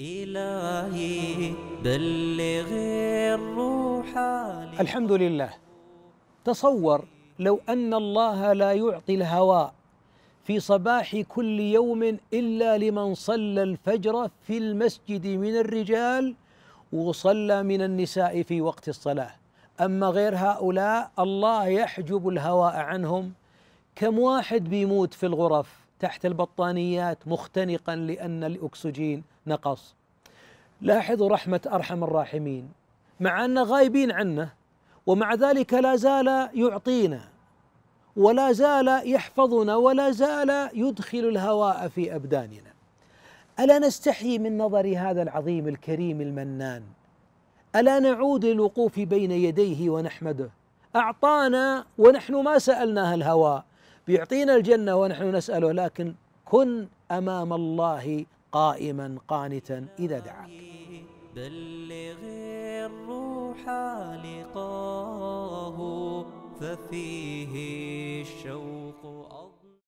إلهي بلغ الروح الحمد لله تصور لو أن الله لا يعطي الهواء في صباح كل يوم إلا لمن صلى الفجر في المسجد من الرجال وصلى من النساء في وقت الصلاة أما غير هؤلاء الله يحجب الهواء عنهم كم واحد بيموت في الغرف تحت البطانيات مختنقا لأن الأكسجين نقص لاحظوا رحمة أرحم الراحمين مع أن غايبين عنه ومع ذلك لا زال يعطينا ولا زال يحفظنا ولا زال يدخل الهواء في أبداننا ألا نستحي من نظر هذا العظيم الكريم المنان ألا نعود للوقوف بين يديه ونحمده أعطانا ونحن ما سألناه الهواء بيعطينا الجنة ونحن نسأله لكن كن أمام الله قائما قانتا إذا دعاك بلغ الروح لقاه ففيه الشوق